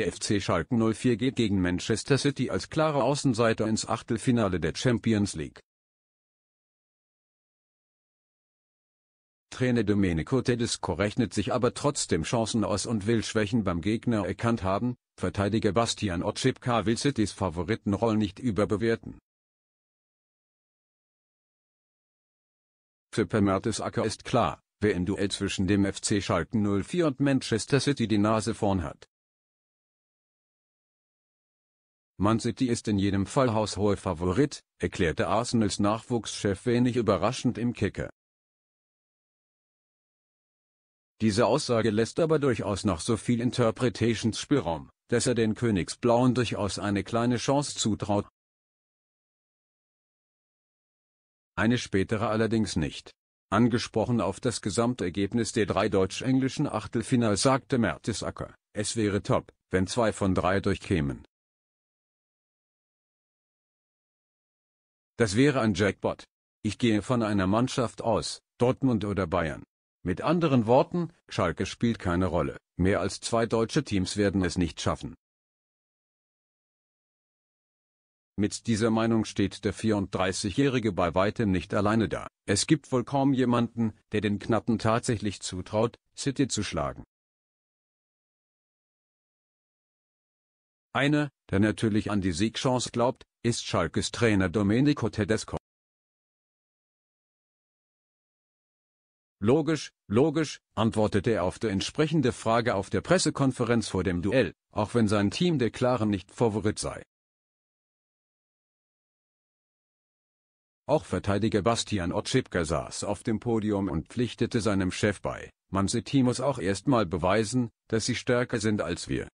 Der FC Schalke 04 geht gegen Manchester City als klarer Außenseiter ins Achtelfinale der Champions League. Trainer Domenico Tedesco rechnet sich aber trotzdem Chancen aus und will Schwächen beim Gegner erkannt haben, Verteidiger Bastian Otschipka will Citys Favoritenroll nicht überbewerten. Für Per Mertesacker ist klar, wer im Duell zwischen dem FC Schalke 04 und Manchester City die Nase vorn hat. Man City ist in jedem Fall haushoher Favorit, erklärte Arsenals Nachwuchschef wenig überraschend im Kicker. Diese Aussage lässt aber durchaus noch so viel Interpretationsspielraum, dass er den Königsblauen durchaus eine kleine Chance zutraut. Eine spätere allerdings nicht. Angesprochen auf das Gesamtergebnis der drei deutsch-englischen Achtelfinals sagte Mertesacker, es wäre top, wenn zwei von drei durchkämen. Das wäre ein Jackpot. Ich gehe von einer Mannschaft aus, Dortmund oder Bayern. Mit anderen Worten, Schalke spielt keine Rolle. Mehr als zwei deutsche Teams werden es nicht schaffen. Mit dieser Meinung steht der 34-Jährige bei weitem nicht alleine da. Es gibt wohl kaum jemanden, der den Knappen tatsächlich zutraut, City zu schlagen. Einer, der natürlich an die Siegchance glaubt, ist Schalkes Trainer Domenico Tedesco. Logisch, logisch, antwortete er auf die entsprechende Frage auf der Pressekonferenz vor dem Duell, auch wenn sein Team der klaren nicht Favorit sei. Auch Verteidiger Bastian Otschipka saß auf dem Podium und pflichtete seinem Chef bei, Man City muss auch erstmal beweisen, dass sie stärker sind als wir.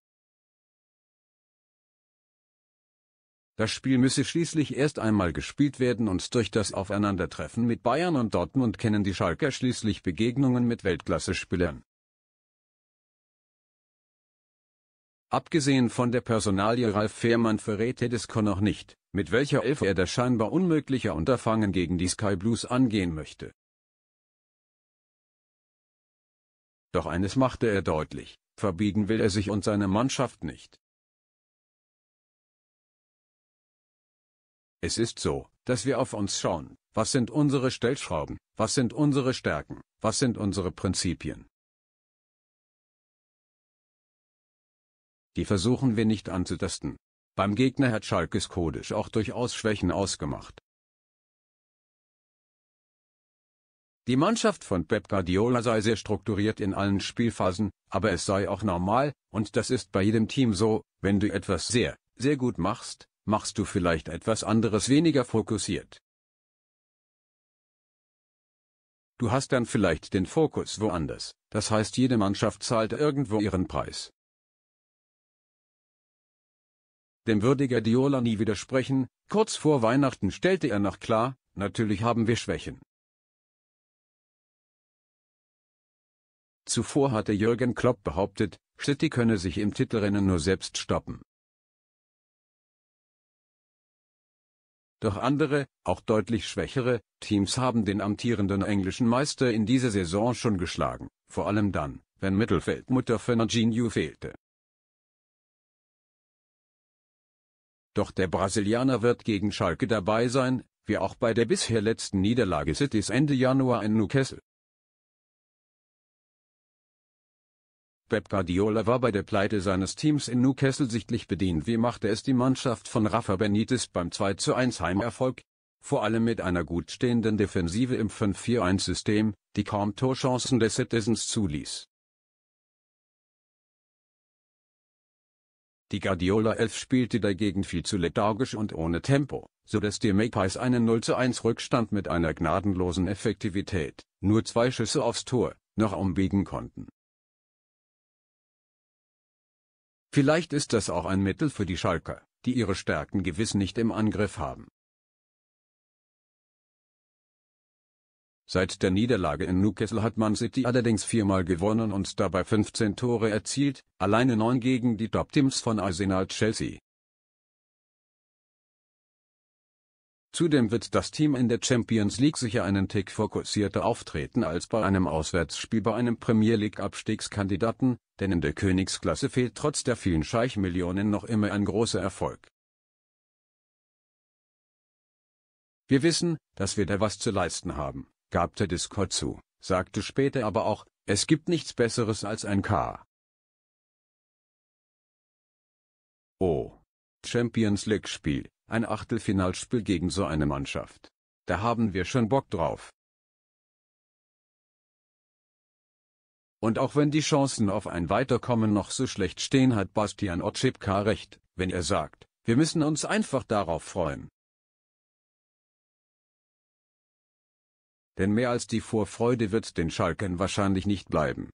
Das Spiel müsse schließlich erst einmal gespielt werden und durch das Aufeinandertreffen mit Bayern und Dortmund kennen die Schalker schließlich Begegnungen mit Weltklasse-Spielern. Abgesehen von der Personalie Ralf Fehrmann verrät Tedesco noch nicht, mit welcher Elf er das scheinbar unmögliche Unterfangen gegen die Sky Blues angehen möchte. Doch eines machte er deutlich, verbiegen will er sich und seine Mannschaft nicht. Es ist so, dass wir auf uns schauen, was sind unsere Stellschrauben, was sind unsere Stärken, was sind unsere Prinzipien. Die versuchen wir nicht anzutasten. Beim Gegner hat Schalkes Kodisch auch durchaus Schwächen ausgemacht. Die Mannschaft von Pep Guardiola sei sehr strukturiert in allen Spielphasen, aber es sei auch normal, und das ist bei jedem Team so, wenn du etwas sehr, sehr gut machst, machst du vielleicht etwas anderes weniger fokussiert. Du hast dann vielleicht den Fokus woanders, das heißt jede Mannschaft zahlt irgendwo ihren Preis. Dem würdiger Diola nie widersprechen, kurz vor Weihnachten stellte er noch klar, natürlich haben wir Schwächen. Zuvor hatte Jürgen Klopp behauptet, City könne sich im Titelrennen nur selbst stoppen. Doch andere, auch deutlich schwächere, Teams haben den amtierenden englischen Meister in dieser Saison schon geschlagen, vor allem dann, wenn Mittelfeldmutter Fernandinho fehlte. Doch der Brasilianer wird gegen Schalke dabei sein, wie auch bei der bisher letzten Niederlage Citys Ende Januar in Newcastle. Pep Guardiola war bei der Pleite seines Teams in Newcastle sichtlich bedient. Wie machte es die Mannschaft von Rafa Benitez beim 2:1 Heimerfolg? Vor allem mit einer gut stehenden Defensive im 5-4-1-System, die kaum Torchancen des Citizens zuließ. Die Guardiola 11 spielte dagegen viel zu lethargisch und ohne Tempo, so dass die Magpies einen 0:1 Rückstand mit einer gnadenlosen Effektivität, nur zwei Schüsse aufs Tor, noch umbiegen konnten. Vielleicht ist das auch ein Mittel für die Schalker, die ihre Stärken gewiss nicht im Angriff haben. Seit der Niederlage in Newcastle hat Man City allerdings viermal gewonnen und dabei 15 Tore erzielt, alleine neun gegen die Top-Teams von Arsenal Chelsea, Zudem wird das Team in der Champions League sicher einen Tick fokussierter auftreten als bei einem Auswärtsspiel bei einem Premier League Abstiegskandidaten, denn in der Königsklasse fehlt trotz der vielen Scheichmillionen noch immer ein großer Erfolg. Wir wissen, dass wir da was zu leisten haben, gab der Discord zu, sagte später aber auch, es gibt nichts besseres als ein K. O. Champions League Spiel. Ein Achtelfinalspiel gegen so eine Mannschaft. Da haben wir schon Bock drauf. Und auch wenn die Chancen auf ein Weiterkommen noch so schlecht stehen, hat Bastian Otschipka recht, wenn er sagt, wir müssen uns einfach darauf freuen. Denn mehr als die Vorfreude wird den Schalken wahrscheinlich nicht bleiben.